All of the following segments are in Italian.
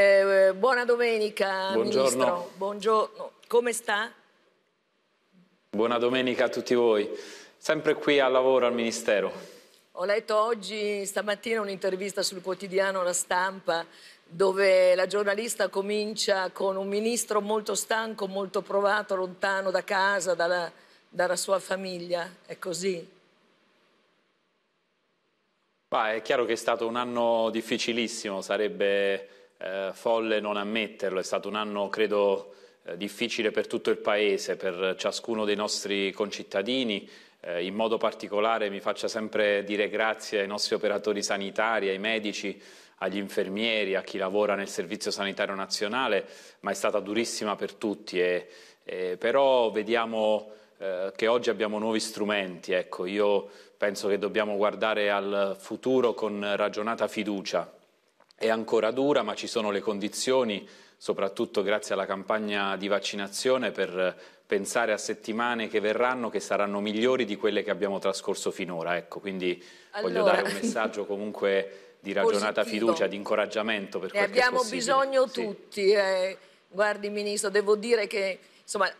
Eh, buona domenica, Buongiorno. Ministro. Buongiorno. Come sta? Buona domenica a tutti voi. Sempre qui al lavoro al Ministero. Ho letto oggi, stamattina, un'intervista sul quotidiano La Stampa dove la giornalista comincia con un ministro molto stanco, molto provato, lontano da casa, dalla, dalla sua famiglia. È così? Bah, è chiaro che è stato un anno difficilissimo, sarebbe eh, folle non ammetterlo, è stato un anno credo eh, difficile per tutto il Paese, per ciascuno dei nostri concittadini, eh, in modo particolare mi faccia sempre dire grazie ai nostri operatori sanitari, ai medici, agli infermieri, a chi lavora nel Servizio Sanitario Nazionale, ma è stata durissima per tutti. E, e però vediamo eh, che oggi abbiamo nuovi strumenti. Ecco, io penso che dobbiamo guardare al futuro con ragionata fiducia è ancora dura, ma ci sono le condizioni, soprattutto grazie alla campagna di vaccinazione, per pensare a settimane che verranno che saranno migliori di quelle che abbiamo trascorso finora. Ecco, quindi allora... voglio dare un messaggio comunque di ragionata Positivo. fiducia, di incoraggiamento per ne quel abbiamo bisogno sì. tutti. Eh. Guardi Ministro, devo dire che insomma, eh,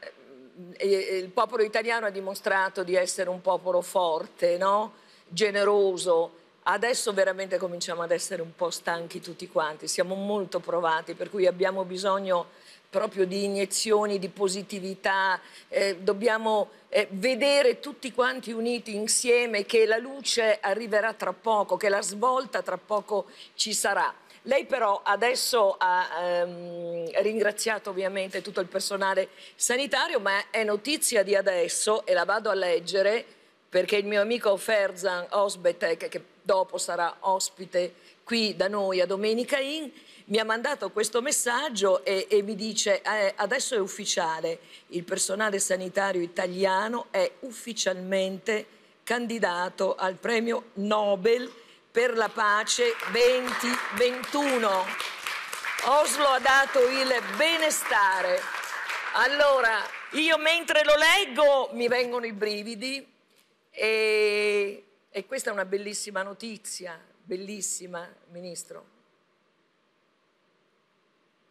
eh, eh, il popolo italiano ha dimostrato di essere un popolo forte, no? generoso, Adesso veramente cominciamo ad essere un po' stanchi tutti quanti, siamo molto provati, per cui abbiamo bisogno proprio di iniezioni, di positività, eh, dobbiamo eh, vedere tutti quanti uniti insieme che la luce arriverà tra poco, che la svolta tra poco ci sarà. Lei però adesso ha ehm, ringraziato ovviamente tutto il personale sanitario, ma è notizia di adesso, e la vado a leggere, perché il mio amico Ferzan Osbetek, che dopo sarà ospite qui da noi a Domenica In, mi ha mandato questo messaggio e, e mi dice eh, adesso è ufficiale, il personale sanitario italiano è ufficialmente candidato al premio Nobel per la pace 2021. Oslo ha dato il benestare. Allora, io mentre lo leggo mi vengono i brividi e, e questa è una bellissima notizia, bellissima, Ministro.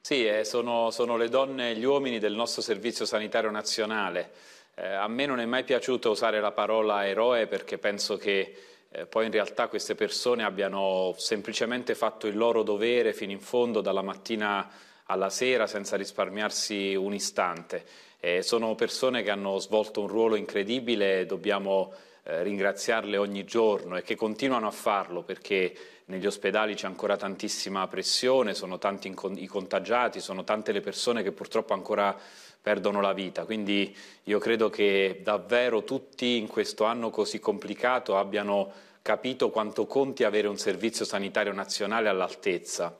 Sì, eh, sono, sono, le donne e gli uomini del nostro Servizio Sanitario Nazionale. Eh, a me non è mai piaciuto usare la parola eroe perché penso che eh, poi in realtà queste persone abbiano semplicemente fatto il loro dovere fino in fondo dalla mattina alla sera senza risparmiarsi un istante. Eh, sono persone che hanno svolto un ruolo incredibile, dobbiamo eh, ringraziarle ogni giorno e che continuano a farlo perché negli ospedali c'è ancora tantissima pressione, sono tanti i contagiati, sono tante le persone che purtroppo ancora perdono la vita. Quindi io credo che davvero tutti in questo anno così complicato abbiano capito quanto conti avere un servizio sanitario nazionale all'altezza,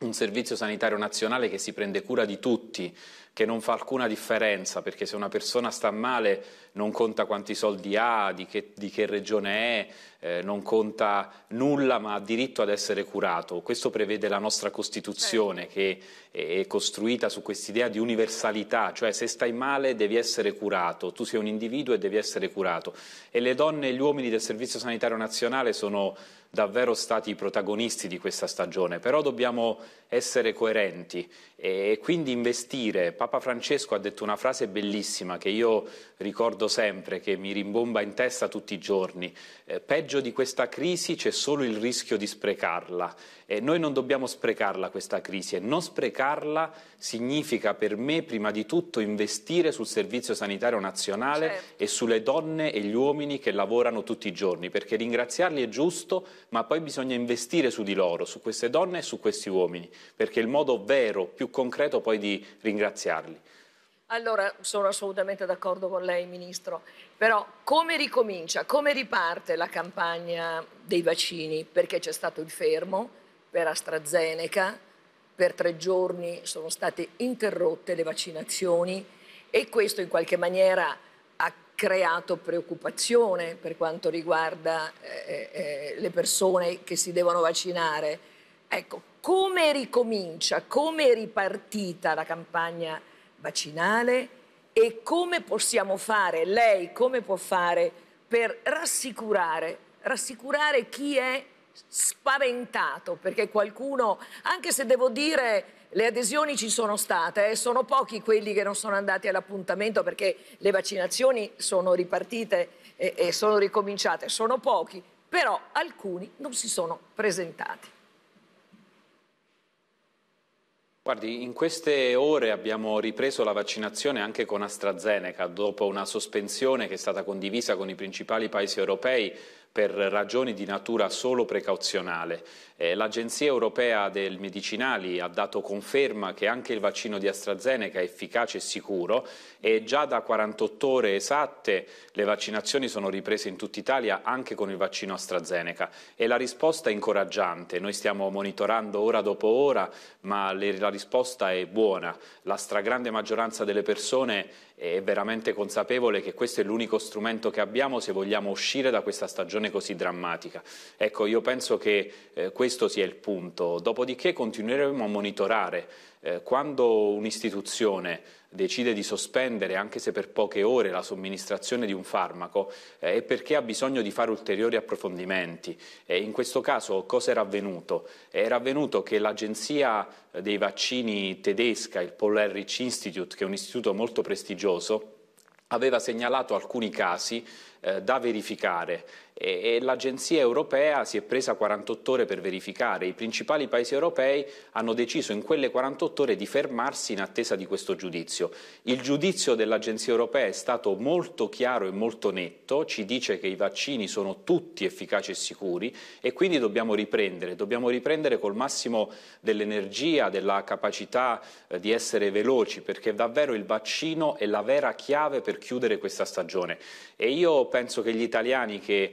un servizio sanitario nazionale che si prende cura di tutti, che non fa alcuna differenza, perché se una persona sta male non conta quanti soldi ha, di che, di che regione è, eh, non conta nulla ma ha diritto ad essere curato. Questo prevede la nostra Costituzione certo. che è costruita su quest'idea di universalità, cioè se stai male devi essere curato, tu sei un individuo e devi essere curato. E le donne e gli uomini del Servizio Sanitario Nazionale sono davvero stati i protagonisti di questa stagione, però dobbiamo essere coerenti e quindi investire. Papa Francesco ha detto una frase bellissima che io ricordo sempre, che mi rimbomba in testa tutti i giorni. Eh, peggio di questa crisi c'è solo il rischio di sprecarla e noi non dobbiamo sprecarla questa crisi e non sprecarla significa per me prima di tutto investire sul servizio sanitario nazionale certo. e sulle donne e gli uomini che lavorano tutti i giorni perché ringraziarli è giusto ma poi bisogna investire su di loro, su queste donne e su questi uomini perché è il modo vero, più concreto poi di ringraziarli. Allora, sono assolutamente d'accordo con lei, Ministro, però come ricomincia, come riparte la campagna dei vaccini? Perché c'è stato il fermo per AstraZeneca, per tre giorni sono state interrotte le vaccinazioni e questo in qualche maniera ha creato preoccupazione per quanto riguarda eh, eh, eh le persone che si devono vaccinare. Ecco, come ricomincia, come è ripartita la campagna vaccinale e come possiamo fare, lei come può fare per rassicurare, rassicurare chi è spaventato, perché qualcuno, anche se devo dire le adesioni ci sono state, eh, sono pochi quelli che non sono andati all'appuntamento perché le vaccinazioni sono ripartite e, e sono ricominciate, sono pochi, però alcuni non si sono presentati. Guardi, in queste ore abbiamo ripreso la vaccinazione anche con AstraZeneca, dopo una sospensione che è stata condivisa con i principali paesi europei per ragioni di natura solo precauzionale. Eh, L'Agenzia europea dei medicinali ha dato conferma che anche il vaccino di AstraZeneca è efficace e sicuro e già da 48 ore esatte le vaccinazioni sono riprese in tutta Italia anche con il vaccino AstraZeneca e la risposta è incoraggiante. Noi stiamo monitorando ora dopo ora, ma le, la risposta è buona. La stragrande maggioranza delle persone è veramente consapevole che questo è l'unico strumento che abbiamo se vogliamo uscire da questa stagione così drammatica. Ecco, io penso che eh, questo sia il punto, dopodiché continueremo a monitorare eh, quando un'istituzione decide di sospendere anche se per poche ore la somministrazione di un farmaco eh, è perché ha bisogno di fare ulteriori approfondimenti. E in questo caso cosa era avvenuto? Era avvenuto che l'agenzia dei vaccini tedesca, il Paul Erich Institute, che è un istituto molto prestigioso, aveva segnalato alcuni casi eh, da verificare e, e l'Agenzia europea si è presa 48 ore per verificare. I principali paesi europei hanno deciso in quelle 48 ore di fermarsi in attesa di questo giudizio. Il giudizio dell'Agenzia europea è stato molto chiaro e molto netto, ci dice che i vaccini sono tutti efficaci e sicuri e quindi dobbiamo riprendere, dobbiamo riprendere col massimo dell'energia, della capacità eh, di essere veloci, perché davvero il vaccino è la vera chiave per chiudere questa stagione. E io penso che gli italiani che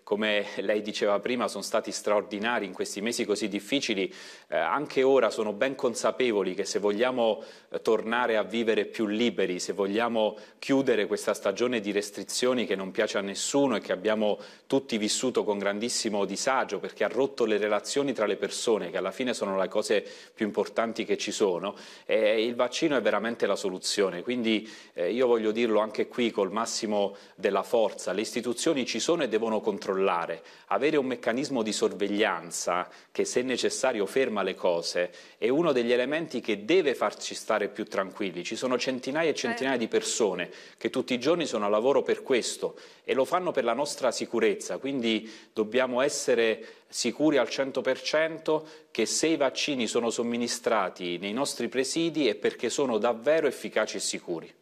come lei diceva prima, sono stati straordinari in questi mesi così difficili. Eh, anche ora sono ben consapevoli che se vogliamo eh, tornare a vivere più liberi, se vogliamo chiudere questa stagione di restrizioni che non piace a nessuno e che abbiamo tutti vissuto con grandissimo disagio perché ha rotto le relazioni tra le persone, che alla fine sono le cose più importanti che ci sono, eh, il vaccino è veramente la soluzione. Quindi eh, io voglio dirlo anche qui col massimo della forza, le istituzioni ci sono e devono controllare controllare, avere un meccanismo di sorveglianza che se necessario ferma le cose, è uno degli elementi che deve farci stare più tranquilli. Ci sono centinaia e centinaia di persone che tutti i giorni sono a lavoro per questo e lo fanno per la nostra sicurezza, quindi dobbiamo essere sicuri al 100% che se i vaccini sono somministrati nei nostri presidi è perché sono davvero efficaci e sicuri.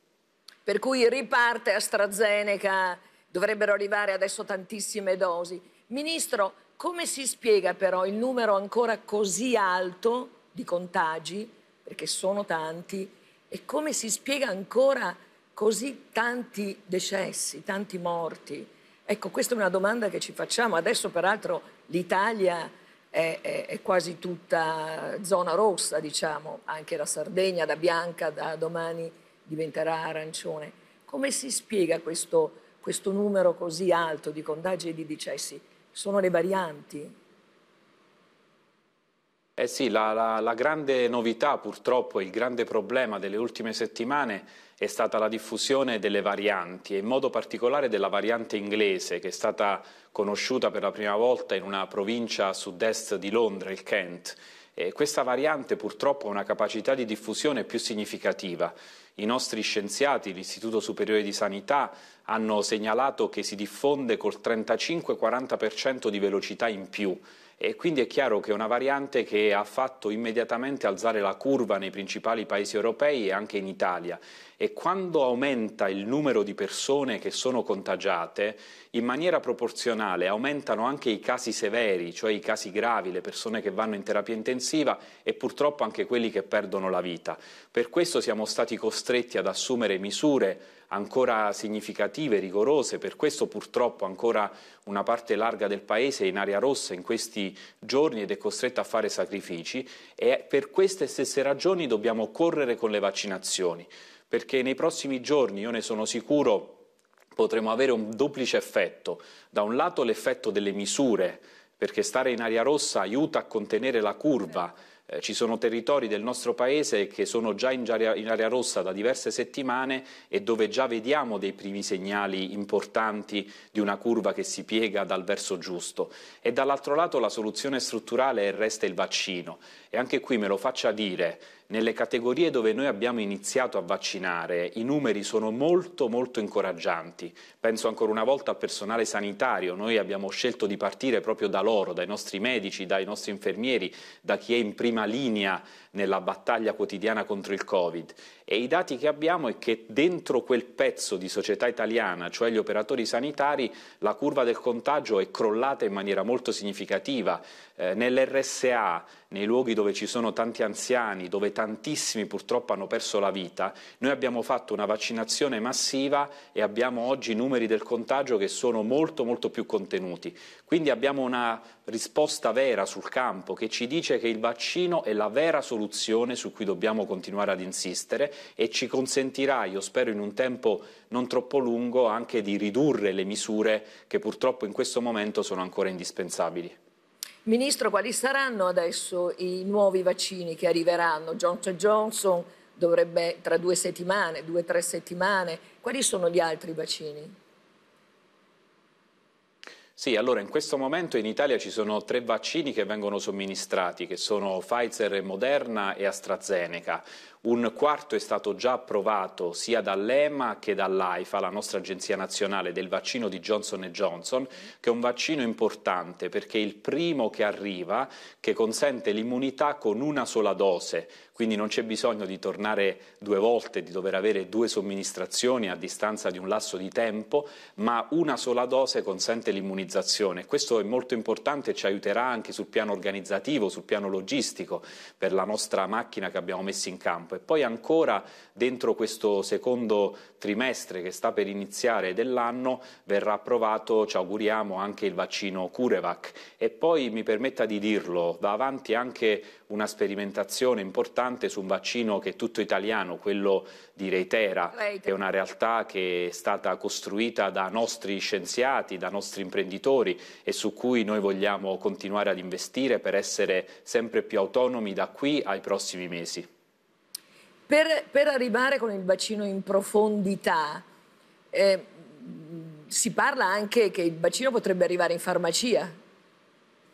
Per cui riparte AstraZeneca dovrebbero arrivare adesso tantissime dosi. Ministro, come si spiega però il numero ancora così alto di contagi, perché sono tanti, e come si spiega ancora così tanti decessi, tanti morti? Ecco, questa è una domanda che ci facciamo. Adesso peraltro l'Italia è, è, è quasi tutta zona rossa, diciamo, anche la Sardegna da bianca da domani diventerà arancione. Come si spiega questo? questo numero così alto di contagi e di decessi? Sono le varianti? Eh sì, la, la, la grande novità purtroppo, il grande problema delle ultime settimane è stata la diffusione delle varianti e in modo particolare della variante inglese che è stata conosciuta per la prima volta in una provincia a sud-est di Londra, il Kent. E questa variante purtroppo ha una capacità di diffusione più significativa i nostri scienziati, l'Istituto Superiore di Sanità, hanno segnalato che si diffonde col 35-40% di velocità in più e quindi è chiaro che è una variante che ha fatto immediatamente alzare la curva nei principali paesi europei e anche in Italia e quando aumenta il numero di persone che sono contagiate in maniera proporzionale aumentano anche i casi severi, cioè i casi gravi, le persone che vanno in terapia intensiva e purtroppo anche quelli che perdono la vita. Per questo siamo stati costretti ad assumere misure ancora significative, rigorose, per questo purtroppo ancora una parte larga del Paese è in area rossa in questi giorni ed è costretta a fare sacrifici e per queste stesse ragioni dobbiamo correre con le vaccinazioni, perché nei prossimi giorni, io ne sono sicuro, potremo avere un duplice effetto. Da un lato l'effetto delle misure, perché stare in aria rossa aiuta a contenere la curva, eh, ci sono territori del nostro paese che sono già in area, in area, rossa da diverse settimane e dove già vediamo dei primi segnali importanti di una curva che si piega dal verso giusto. E dall'altro lato la soluzione strutturale resta il vaccino. E anche qui me lo faccia dire, nelle categorie dove noi abbiamo iniziato a vaccinare i numeri sono molto molto incoraggianti. Penso ancora una volta al personale sanitario, noi abbiamo scelto di partire proprio da loro, dai nostri medici, dai nostri infermieri, da chi è in prima linea nella battaglia quotidiana contro il Covid e i dati che abbiamo è che dentro quel pezzo di società italiana, cioè gli operatori sanitari, la curva del contagio è crollata in maniera molto significativa. Eh, Nell'RSA, nei luoghi dove ci sono tanti anziani, dove tantissimi purtroppo hanno perso la vita, noi abbiamo fatto una vaccinazione massiva e abbiamo oggi numeri del contagio che sono molto molto più contenuti. Quindi abbiamo una risposta vera sul campo che ci dice che il vaccino è la vera soluzione soluzione su cui dobbiamo continuare ad insistere e ci consentirà, io spero in un tempo non troppo lungo, anche di ridurre le misure che purtroppo in questo momento sono ancora indispensabili. Ministro, quali saranno adesso i nuovi vaccini che arriveranno? Johnson Johnson dovrebbe tra due settimane, due o tre settimane. Quali sono gli altri vaccini? Sì, allora in questo momento in Italia ci sono tre vaccini che vengono somministrati, che sono Pfizer, Moderna e AstraZeneca. Un quarto è stato già approvato sia dall'EMA che dall'AIFA, la nostra agenzia nazionale del vaccino di Johnson Johnson, che è un vaccino importante perché è il primo che arriva che consente l'immunità con una sola dose, quindi non c'è bisogno di tornare due volte, di dover avere due somministrazioni a distanza di un lasso di tempo, ma una sola dose consente l'immunizzazione. Questo è molto importante e ci aiuterà anche sul piano organizzativo, sul piano logistico per la nostra macchina che abbiamo messo in campo. E poi ancora dentro questo secondo trimestre che sta per iniziare dell'anno verrà approvato, ci auguriamo, anche il vaccino Curevac. E poi mi permetta di dirlo, va avanti anche una sperimentazione importante importante su un vaccino che è tutto italiano, quello di Reitera. È una realtà che è stata costruita da nostri scienziati, da nostri imprenditori e su cui noi vogliamo continuare ad investire per essere sempre più autonomi da qui ai prossimi mesi. Per, per arrivare con il vaccino in profondità, eh, si parla anche che il vaccino potrebbe arrivare in farmacia,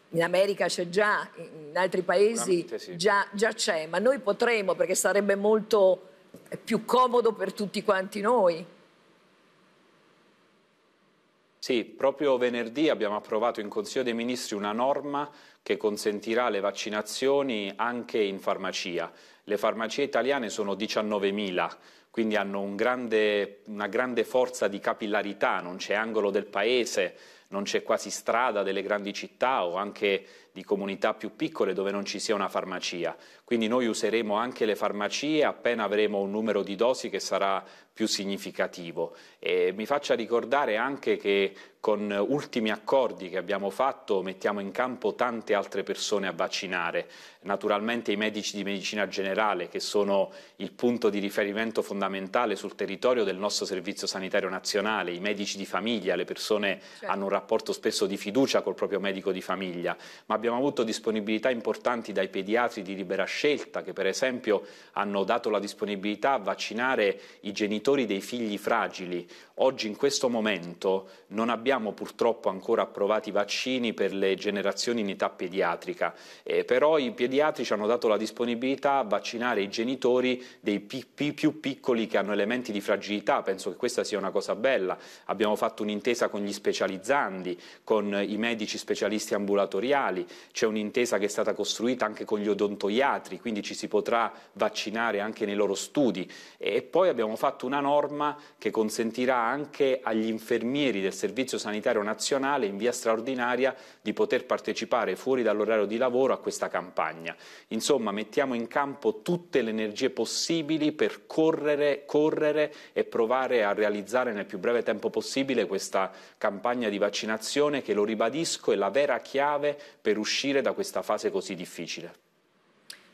in America c'è già, in altri paesi sì. già, già c'è, ma noi potremo perché sarebbe molto più comodo per tutti quanti noi. Sì, proprio venerdì abbiamo approvato in Consiglio dei Ministri una norma che consentirà le vaccinazioni anche in farmacia. Le farmacie italiane sono 19.000, quindi hanno un grande, una grande forza di capillarità, non c'è angolo del paese non c'è quasi strada delle grandi città o anche di comunità più piccole dove non ci sia una farmacia. Quindi noi useremo anche le farmacie appena avremo un numero di dosi che sarà più significativo. E mi faccia ricordare anche che con ultimi accordi che abbiamo fatto mettiamo in campo tante altre persone a vaccinare, naturalmente i medici di medicina generale che sono il punto di riferimento fondamentale sul territorio del nostro Servizio Sanitario Nazionale, i medici di famiglia, le persone certo. hanno un rapporto spesso di fiducia col proprio medico di famiglia, ma abbiamo avuto disponibilità importanti dai pediatri di libera scelta che per esempio hanno dato la disponibilità a vaccinare i genitori dei figli fragili Oggi in questo momento non abbiamo purtroppo ancora approvati i vaccini per le generazioni in età pediatrica, eh, però i pediatrici hanno dato la disponibilità a vaccinare i genitori dei pi pi più piccoli che hanno elementi di fragilità, penso che questa sia una cosa bella. Abbiamo fatto un'intesa con gli specializzandi, con i medici specialisti ambulatoriali, c'è un'intesa che è stata costruita anche con gli odontoiatri, quindi ci si potrà vaccinare anche nei loro studi e poi abbiamo fatto una norma che consentirà anche agli infermieri del Servizio Sanitario Nazionale in via straordinaria di poter partecipare fuori dall'orario di lavoro a questa campagna. Insomma, mettiamo in campo tutte le energie possibili per correre, correre e provare a realizzare nel più breve tempo possibile questa campagna di vaccinazione che, lo ribadisco, è la vera chiave per uscire da questa fase così difficile.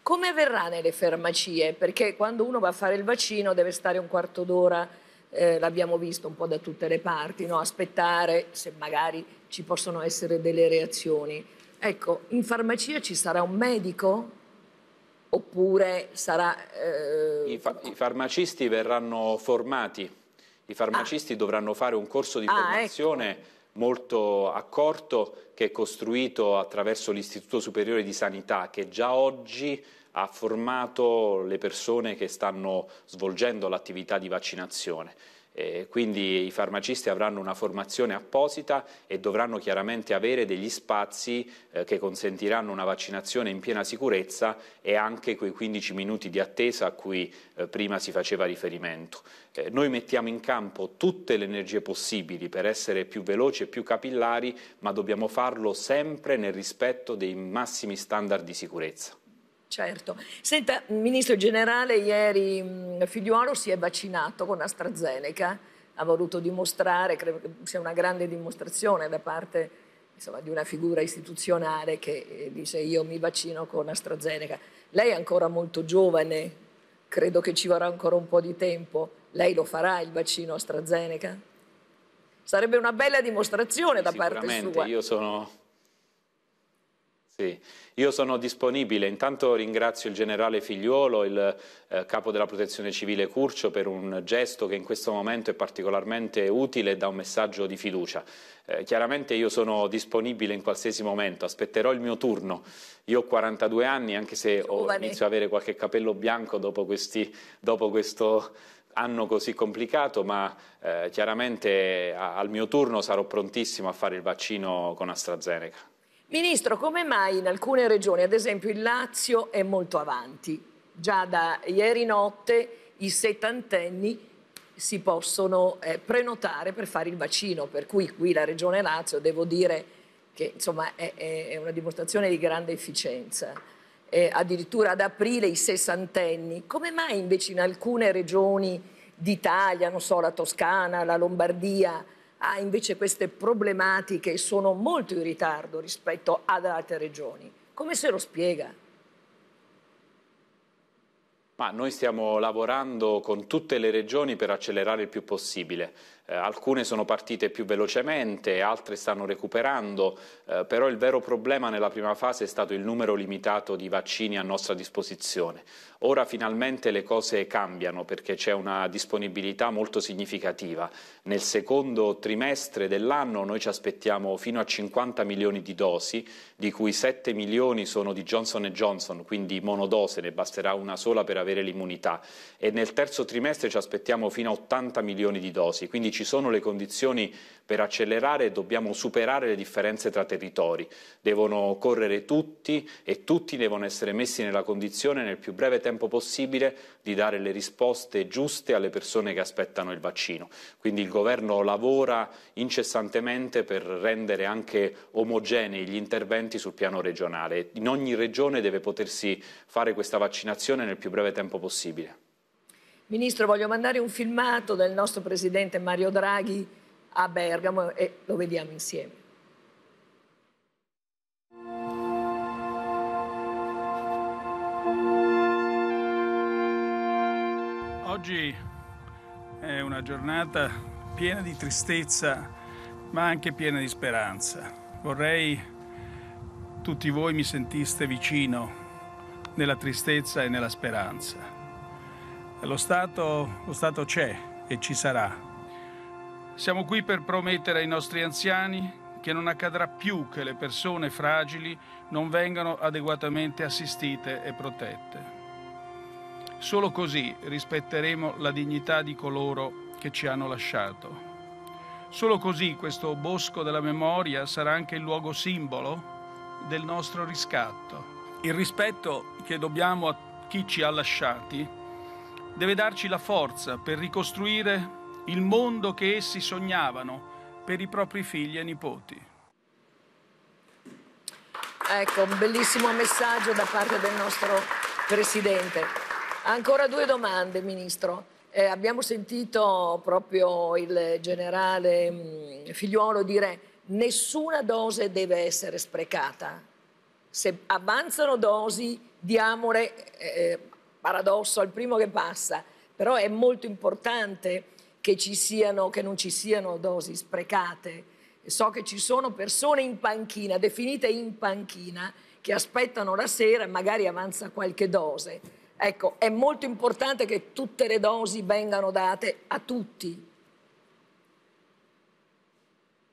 Come verrà nelle farmacie? Perché quando uno va a fare il vaccino deve stare un quarto d'ora eh, l'abbiamo visto un po' da tutte le parti, no? aspettare se magari ci possono essere delle reazioni. Ecco, in farmacia ci sarà un medico? Oppure sarà... Eh... I, fa I farmacisti verranno formati, i farmacisti ah. dovranno fare un corso di ah, ecco. formazione ecco. molto accorto che è costruito attraverso l'Istituto Superiore di Sanità che già oggi ha formato le persone che stanno svolgendo l'attività di vaccinazione. Eh, quindi i farmacisti avranno una formazione apposita e dovranno chiaramente avere degli spazi eh, che consentiranno una vaccinazione in piena sicurezza e anche quei 15 minuti di attesa a cui eh, prima si faceva riferimento. Eh, noi mettiamo in campo tutte le energie possibili per essere più veloci e più capillari, ma dobbiamo farlo sempre nel rispetto dei massimi standard di sicurezza. Certo. Senta, Ministro Generale, ieri mm, Figliuolo si è vaccinato con AstraZeneca, ha voluto dimostrare, credo che sia una grande dimostrazione da parte insomma, di una figura istituzionale che eh, dice io mi vaccino con AstraZeneca. Lei è ancora molto giovane, credo che ci vorrà ancora un po' di tempo. Lei lo farà il vaccino AstraZeneca? Sarebbe una bella dimostrazione da parte sua. Sicuramente, io sono sì, io sono disponibile. Intanto ringrazio il generale Figliuolo, il eh, capo della protezione civile Curcio, per un gesto che in questo momento è particolarmente utile e dà un messaggio di fiducia. Eh, chiaramente io sono disponibile in qualsiasi momento, aspetterò il mio turno. Io ho 42 anni, anche se ho, inizio ad avere qualche capello bianco dopo, questi, dopo questo anno così complicato, ma eh, chiaramente a, al mio turno sarò prontissimo a fare il vaccino con AstraZeneca. Ministro, come mai in alcune regioni, ad esempio il Lazio è molto avanti? Già da ieri notte i settantenni si possono eh, prenotare per fare il vaccino, per cui qui la Regione Lazio, devo dire che insomma, è, è una dimostrazione di grande efficienza. Eh, addirittura ad aprile i sessantenni. Come mai invece in alcune regioni d'Italia, non so, la Toscana, la Lombardia, ha invece queste problematiche e sono molto in ritardo rispetto ad altre regioni. Come se lo spiega? Ma noi stiamo lavorando con tutte le regioni per accelerare il più possibile eh, alcune sono partite più velocemente, altre stanno recuperando, eh, però il vero problema nella prima fase è stato il numero limitato di vaccini a nostra disposizione. Ora finalmente le cose cambiano perché c'è una disponibilità molto significativa. Nel secondo trimestre dell'anno noi ci aspettiamo fino a 50 milioni di dosi, di cui 7 milioni sono di Johnson Johnson, quindi monodose, ne basterà una sola per avere l'immunità. E nel terzo trimestre ci aspettiamo fino a 80 milioni di dosi, quindi ci sono le condizioni per accelerare dobbiamo superare le differenze tra territori. Devono correre tutti e tutti devono essere messi nella condizione nel più breve tempo possibile di dare le risposte giuste alle persone che aspettano il vaccino. Quindi il governo lavora incessantemente per rendere anche omogenei gli interventi sul piano regionale. In ogni regione deve potersi fare questa vaccinazione nel più breve tempo possibile. Ministro, voglio mandare un filmato del nostro Presidente Mario Draghi a Bergamo e lo vediamo insieme. Oggi è una giornata piena di tristezza, ma anche piena di speranza. Vorrei tutti voi mi sentiste vicino nella tristezza e nella speranza. Lo Stato, lo Stato c'è e ci sarà. Siamo qui per promettere ai nostri anziani che non accadrà più che le persone fragili non vengano adeguatamente assistite e protette. Solo così rispetteremo la dignità di coloro che ci hanno lasciato. Solo così questo bosco della memoria sarà anche il luogo simbolo del nostro riscatto. Il rispetto che dobbiamo a chi ci ha lasciati deve darci la forza per ricostruire il mondo che essi sognavano per i propri figli e nipoti. Ecco, un bellissimo messaggio da parte del nostro Presidente. Ancora due domande, Ministro. Eh, abbiamo sentito proprio il generale mh, mm, Figliuolo dire nessuna dose deve essere sprecata. Se avanzano dosi, diamole eh, paradosso al primo che passa, però è molto importante che, siano, che non ci siano dosi sprecate. So che ci sono persone in panchina, definite in panchina, che aspettano la sera e magari avanza qualche dose. Ecco, è molto importante che tutte le dosi vengano date a tutti.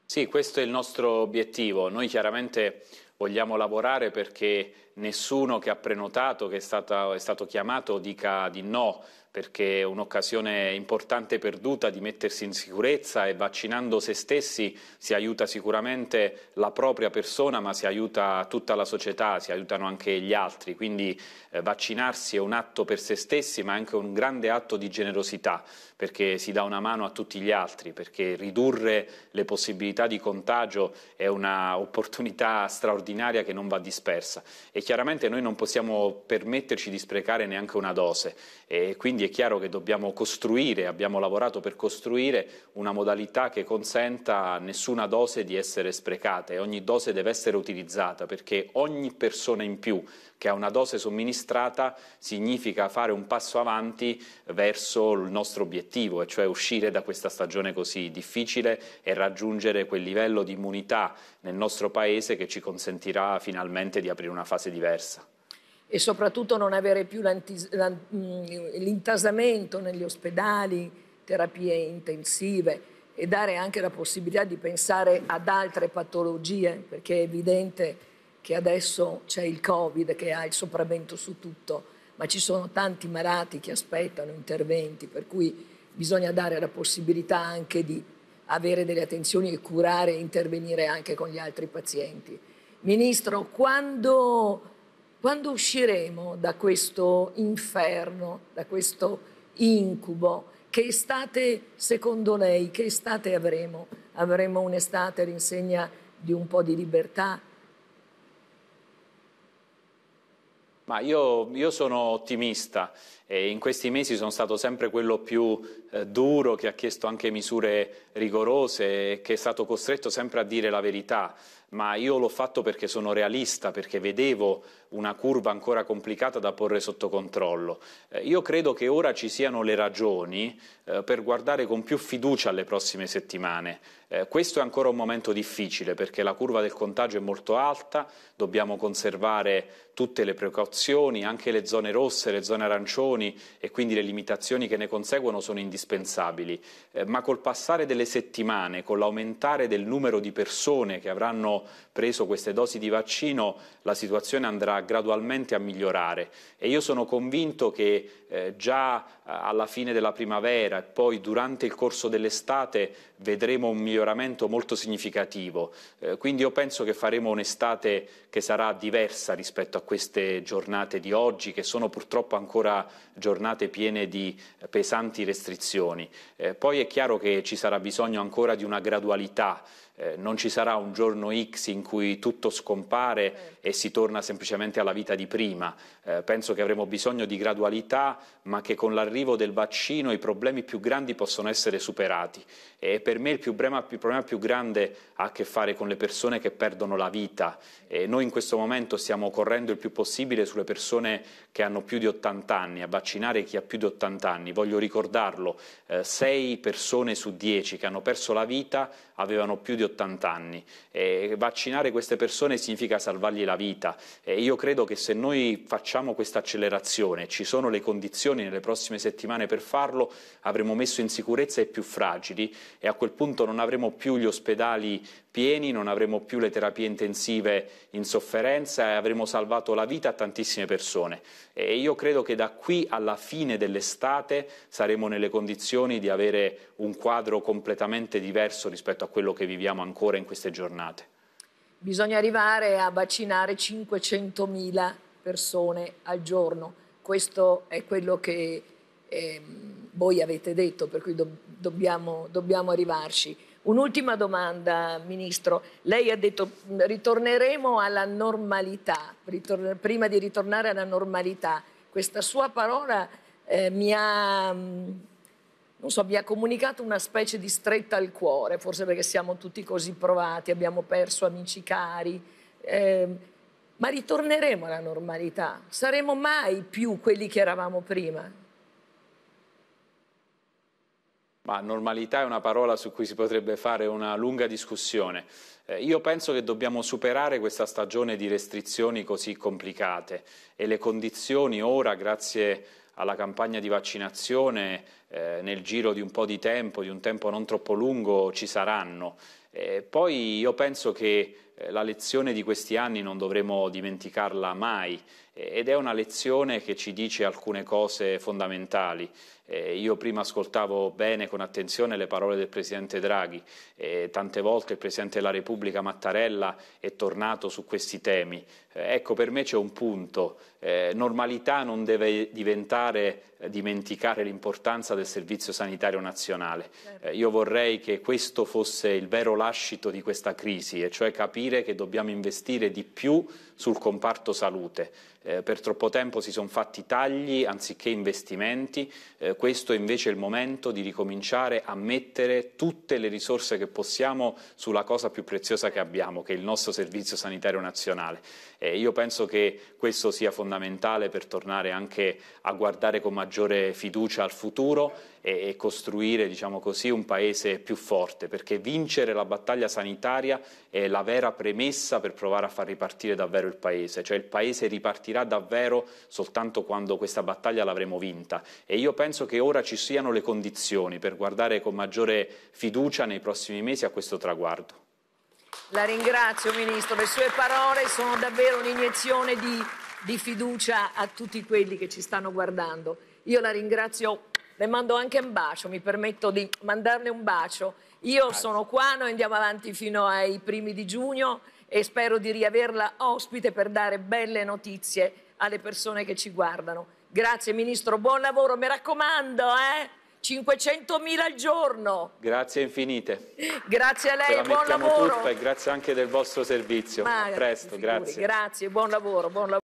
Sì, questo è il nostro obiettivo. Noi chiaramente vogliamo lavorare perché nessuno che ha prenotato, che è, stata, è stato chiamato, dica di no perché è un'occasione importante perduta di mettersi in sicurezza e vaccinando se stessi si aiuta sicuramente la propria persona ma si aiuta tutta la società, si aiutano anche gli altri, quindi eh, vaccinarsi è un atto per se stessi ma anche un grande atto di generosità perché si dà una mano a tutti gli altri, perché ridurre le possibilità di contagio è un'opportunità straordinaria che non va dispersa e chiaramente noi non possiamo permetterci di sprecare neanche una dose e quindi quindi è chiaro che dobbiamo costruire, abbiamo lavorato per costruire una modalità che consenta a nessuna dose di essere sprecata e ogni dose deve essere utilizzata perché ogni persona in più che ha una dose somministrata significa fare un passo avanti verso il nostro obiettivo, e cioè uscire da questa stagione così difficile e raggiungere quel livello di immunità nel nostro Paese che ci consentirà finalmente di aprire una fase diversa e soprattutto non avere più mm, l'intasamento negli ospedali, terapie intensive e dare anche la possibilità di pensare ad altre patologie, perché è evidente che adesso c'è il Covid che ha il sopravvento su tutto, ma ci sono tanti malati che aspettano interventi, per cui bisogna dare la possibilità anche di avere delle attenzioni e curare e intervenire anche con gli altri pazienti. Ministro, quando quando usciremo da questo inferno, da questo incubo, che estate secondo lei, che estate avremo? Avremo un'estate all'insegna di un po' di libertà? Ma io, io sono ottimista e in questi mesi sono stato sempre quello più eh, duro che ha chiesto anche misure rigorose e che è stato costretto sempre a dire la verità ma io l'ho fatto perché sono realista, perché vedevo una curva ancora complicata da porre sotto controllo. Eh, io credo che ora ci siano le ragioni eh, per guardare con più fiducia alle prossime settimane. Eh, questo è ancora un momento difficile perché la curva del contagio è molto alta, dobbiamo conservare tutte le precauzioni, anche le zone rosse, le zone arancioni e quindi le limitazioni che ne conseguono sono indispensabili. Eh, ma col passare delle settimane, con l'aumentare del numero di persone che avranno preso queste dosi di vaccino la situazione andrà gradualmente a migliorare e io sono convinto che eh, già eh, alla fine della primavera e poi durante il corso dell'estate vedremo un miglioramento molto significativo. Eh, quindi io penso che faremo un'estate che sarà diversa rispetto a queste giornate di oggi, che sono purtroppo ancora giornate piene di eh, pesanti restrizioni. Eh, poi è chiaro che ci sarà bisogno ancora di una gradualità eh, non ci sarà un giorno X in cui tutto scompare e si torna semplicemente alla vita di prima. Eh, penso che avremo bisogno di gradualità, ma che con l'arrivo del vaccino i problemi più grandi possono essere superati. E per me il, più brema, il problema più grande ha a che fare con le persone che perdono la vita. E noi in questo momento stiamo correndo il più possibile sulle persone che hanno più di 80 anni, a vaccinare chi ha più di 80 anni. Voglio ricordarlo, eh, 6 persone su 10 che hanno perso la vita avevano più di 80 anni. E vaccinare queste persone significa salvargli la vita e io credo che se noi facciamo questa accelerazione, ci sono le condizioni nelle prossime settimane per farlo, avremo messo in sicurezza i più fragili e a quel punto non avremo più gli ospedali pieni, non avremo più le terapie intensive in sofferenza e avremo salvato la vita a tantissime persone. E io credo che da qui alla fine dell'estate saremo nelle condizioni di avere un quadro completamente diverso rispetto a quello che viviamo ancora in queste giornate. Bisogna arrivare a vaccinare 500.000 persone al giorno. Questo è quello che eh, voi avete detto, per cui do dobbiamo, dobbiamo arrivarci. Un'ultima domanda, Ministro. Lei ha detto ritorneremo alla normalità, ritorn prima di ritornare alla normalità. Questa sua parola eh, mi ha non so, mi ha comunicato una specie di stretta al cuore, forse perché siamo tutti così provati, abbiamo perso amici cari, eh, ma ritorneremo alla normalità, saremo mai più quelli che eravamo prima. Ma normalità è una parola su cui si potrebbe fare una lunga discussione. Eh, io penso che dobbiamo superare questa stagione di restrizioni così complicate e le condizioni ora, grazie alla campagna di vaccinazione, eh, nel giro di un po' di tempo, di un tempo non troppo lungo, ci saranno. Eh, poi io penso che eh, la lezione di questi anni non dovremo dimenticarla mai ed è una lezione che ci dice alcune cose fondamentali. Eh, io prima ascoltavo bene, con attenzione, le parole del Presidente Draghi. Eh, tante volte il Presidente della Repubblica Mattarella è tornato su questi temi. Eh, ecco, per me c'è un punto. Eh, normalità non deve diventare eh, dimenticare l'importanza del Servizio Sanitario Nazionale. Certo. Eh, io vorrei che questo fosse il vero lascito di questa crisi, e cioè capire che dobbiamo investire di più sul comparto salute. Eh, per troppo tempo si sono fatti tagli anziché investimenti, eh, questo è invece il momento di ricominciare a mettere tutte le risorse che possiamo sulla cosa più preziosa che abbiamo, che è il nostro Servizio Sanitario Nazionale. Eh, io penso che questo sia fondamentale per tornare anche a guardare con maggiore fiducia al futuro e, e costruire diciamo così, un paese più forte, perché vincere la battaglia sanitaria è la vera premessa per provare a far ripartire davvero il paese, cioè il paese ripartirà davvero soltanto quando questa battaglia l'avremo vinta e io penso che ora ci siano le condizioni per guardare con maggiore fiducia nei prossimi mesi a questo traguardo. La ringrazio Ministro, le sue parole sono davvero un'iniezione di, di, fiducia a tutti quelli che ci stanno guardando. Io la ringrazio le mando anche un bacio, mi permetto di mandarle un bacio. Io Grazie. sono qua, noi andiamo avanti fino ai primi di giugno e spero di riaverla ospite per dare belle notizie alle persone che ci guardano. Grazie Ministro, buon lavoro, mi raccomando, eh? 500.000 al giorno. Grazie infinite. Grazie a lei, buon lavoro. Tutta e grazie anche del vostro servizio. Ma, a presto, grazie. Grazie, buon lavoro, buon lavoro.